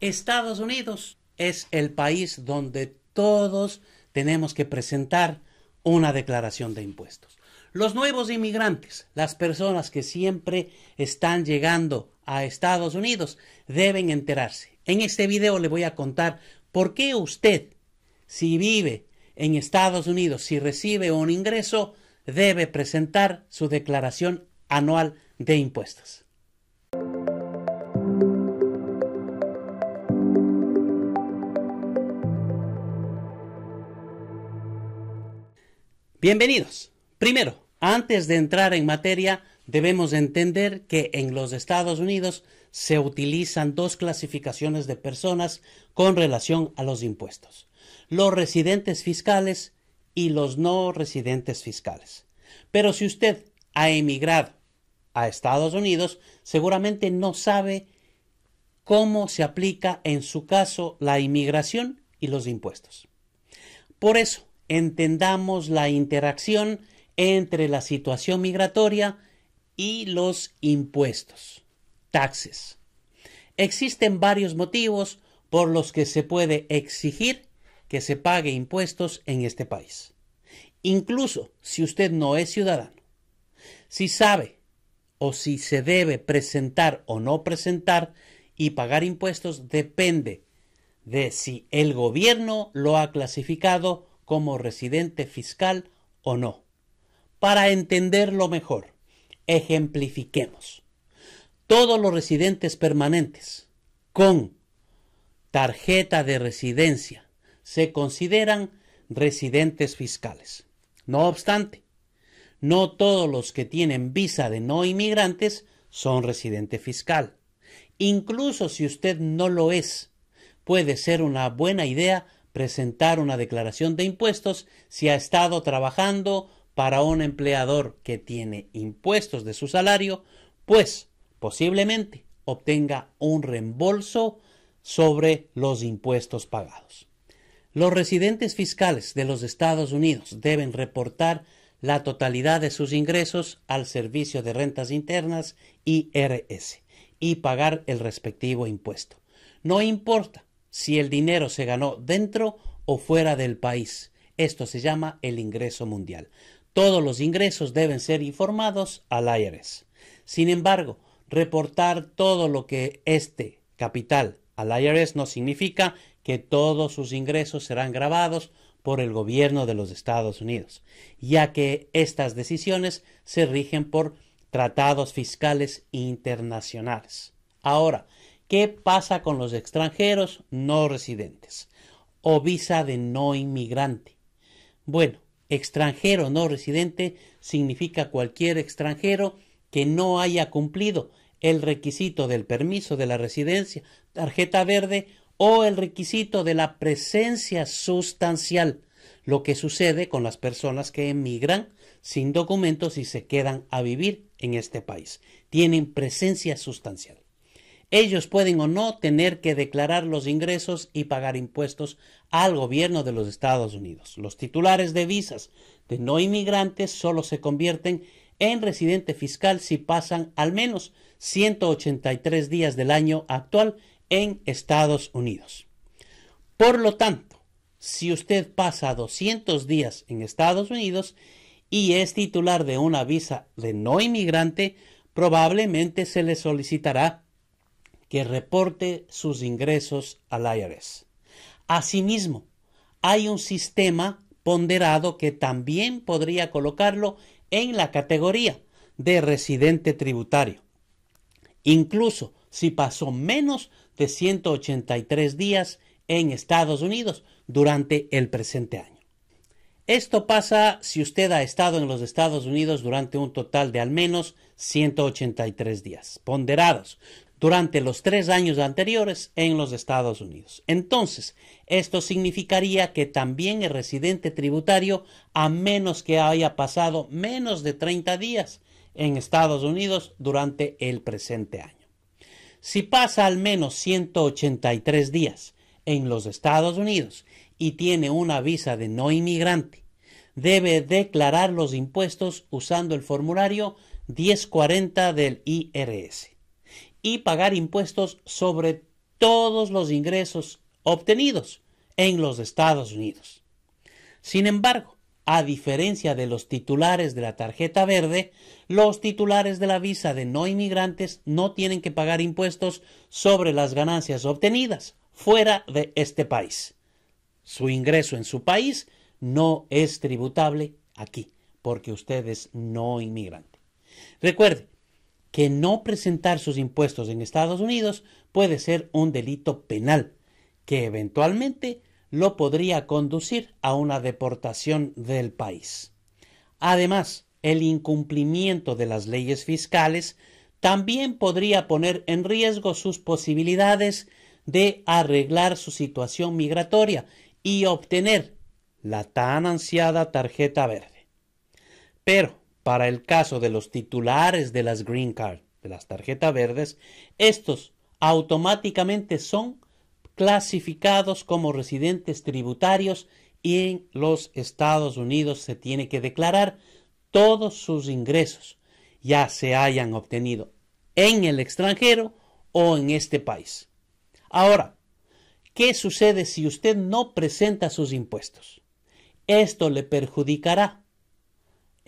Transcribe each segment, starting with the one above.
Estados Unidos es el país donde todos tenemos que presentar una declaración de impuestos. Los nuevos inmigrantes, las personas que siempre están llegando a Estados Unidos, deben enterarse. En este video le voy a contar por qué usted, si vive en Estados Unidos, si recibe un ingreso, debe presentar su declaración anual de impuestos. Bienvenidos. Primero, antes de entrar en materia, debemos entender que en los Estados Unidos se utilizan dos clasificaciones de personas con relación a los impuestos, los residentes fiscales y los no residentes fiscales. Pero si usted ha emigrado a Estados Unidos, seguramente no sabe cómo se aplica en su caso la inmigración y los impuestos. Por eso, entendamos la interacción entre la situación migratoria y los impuestos, taxes. Existen varios motivos por los que se puede exigir que se pague impuestos en este país, incluso si usted no es ciudadano. Si sabe o si se debe presentar o no presentar y pagar impuestos depende de si el gobierno lo ha clasificado como residente fiscal o no. Para entenderlo mejor, ejemplifiquemos. Todos los residentes permanentes con tarjeta de residencia se consideran residentes fiscales. No obstante, no todos los que tienen visa de no inmigrantes son residente fiscal. Incluso si usted no lo es, puede ser una buena idea presentar una declaración de impuestos si ha estado trabajando para un empleador que tiene impuestos de su salario, pues posiblemente obtenga un reembolso sobre los impuestos pagados. Los residentes fiscales de los Estados Unidos deben reportar la totalidad de sus ingresos al Servicio de Rentas Internas IRS y pagar el respectivo impuesto. No importa si el dinero se ganó dentro o fuera del país. Esto se llama el ingreso mundial. Todos los ingresos deben ser informados al IRS. Sin embargo, reportar todo lo que este capital al IRS no significa que todos sus ingresos serán grabados por el gobierno de los Estados Unidos, ya que estas decisiones se rigen por tratados fiscales internacionales. Ahora, ¿Qué pasa con los extranjeros no residentes? O visa de no inmigrante. Bueno, extranjero no residente significa cualquier extranjero que no haya cumplido el requisito del permiso de la residencia, tarjeta verde o el requisito de la presencia sustancial, lo que sucede con las personas que emigran sin documentos y se quedan a vivir en este país. Tienen presencia sustancial. Ellos pueden o no tener que declarar los ingresos y pagar impuestos al gobierno de los Estados Unidos. Los titulares de visas de no inmigrantes solo se convierten en residente fiscal si pasan al menos 183 días del año actual en Estados Unidos. Por lo tanto, si usted pasa 200 días en Estados Unidos y es titular de una visa de no inmigrante, probablemente se le solicitará que reporte sus ingresos al IRS. Asimismo, hay un sistema ponderado que también podría colocarlo en la categoría de residente tributario. Incluso si pasó menos de 183 días en Estados Unidos durante el presente año. Esto pasa si usted ha estado en los Estados Unidos durante un total de al menos 183 días ponderados, durante los tres años anteriores en los Estados Unidos. Entonces, esto significaría que también el residente tributario, a menos que haya pasado menos de 30 días en Estados Unidos durante el presente año. Si pasa al menos 183 días en los Estados Unidos y tiene una visa de no inmigrante, debe declarar los impuestos usando el formulario 1040 del IRS pagar impuestos sobre todos los ingresos obtenidos en los Estados Unidos. Sin embargo, a diferencia de los titulares de la tarjeta verde, los titulares de la visa de no inmigrantes no tienen que pagar impuestos sobre las ganancias obtenidas fuera de este país. Su ingreso en su país no es tributable aquí, porque usted es no inmigrante. Recuerde, que no presentar sus impuestos en Estados Unidos puede ser un delito penal, que eventualmente lo podría conducir a una deportación del país. Además, el incumplimiento de las leyes fiscales también podría poner en riesgo sus posibilidades de arreglar su situación migratoria y obtener la tan ansiada tarjeta verde. Pero para el caso de los titulares de las green card, de las tarjetas verdes, estos automáticamente son clasificados como residentes tributarios y en los Estados Unidos se tiene que declarar todos sus ingresos, ya se hayan obtenido en el extranjero o en este país. Ahora, ¿qué sucede si usted no presenta sus impuestos? Esto le perjudicará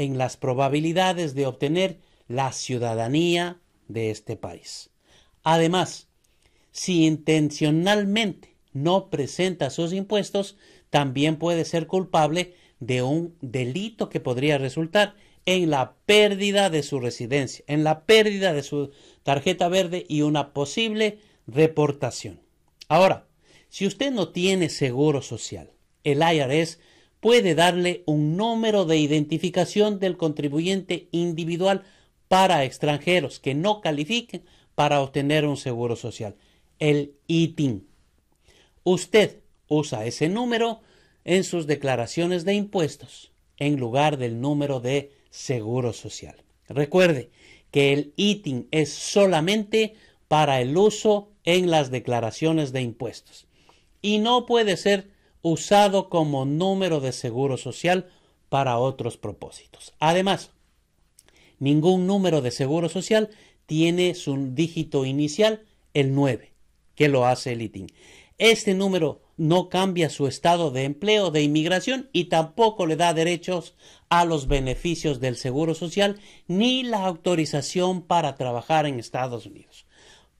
en las probabilidades de obtener la ciudadanía de este país. Además, si intencionalmente no presenta sus impuestos, también puede ser culpable de un delito que podría resultar en la pérdida de su residencia, en la pérdida de su tarjeta verde y una posible reportación. Ahora, si usted no tiene seguro social, el IRS puede darle un número de identificación del contribuyente individual para extranjeros que no califiquen para obtener un seguro social, el ITIN. Usted usa ese número en sus declaraciones de impuestos en lugar del número de seguro social. Recuerde que el ITIN es solamente para el uso en las declaraciones de impuestos y no puede ser usado como número de seguro social para otros propósitos. Además, ningún número de seguro social tiene su dígito inicial el 9, que lo hace el ITIN. Este número no cambia su estado de empleo de inmigración y tampoco le da derechos a los beneficios del Seguro Social ni la autorización para trabajar en Estados Unidos.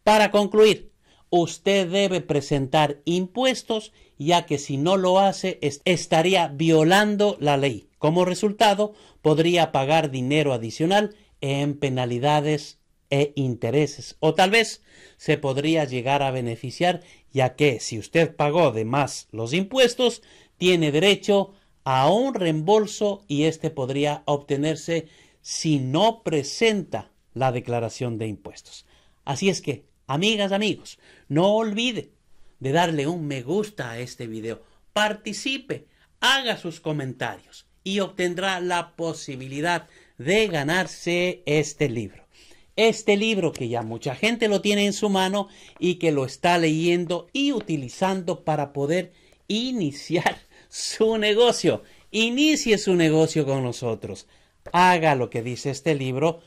Para concluir, usted debe presentar impuestos ya que si no lo hace estaría violando la ley. Como resultado, podría pagar dinero adicional en penalidades e intereses o tal vez se podría llegar a beneficiar ya que si usted pagó de más los impuestos tiene derecho a un reembolso y este podría obtenerse si no presenta la declaración de impuestos. Así es que Amigas, amigos, no olvide de darle un me gusta a este video. Participe, haga sus comentarios y obtendrá la posibilidad de ganarse este libro. Este libro que ya mucha gente lo tiene en su mano y que lo está leyendo y utilizando para poder iniciar su negocio. Inicie su negocio con nosotros. Haga lo que dice este libro.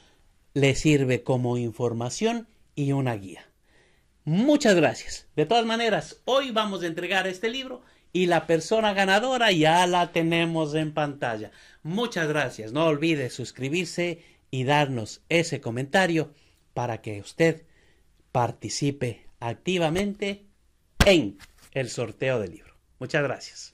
Le sirve como información y una guía. Muchas gracias. De todas maneras, hoy vamos a entregar este libro y la persona ganadora ya la tenemos en pantalla. Muchas gracias. No olvide suscribirse y darnos ese comentario para que usted participe activamente en el sorteo del libro. Muchas gracias.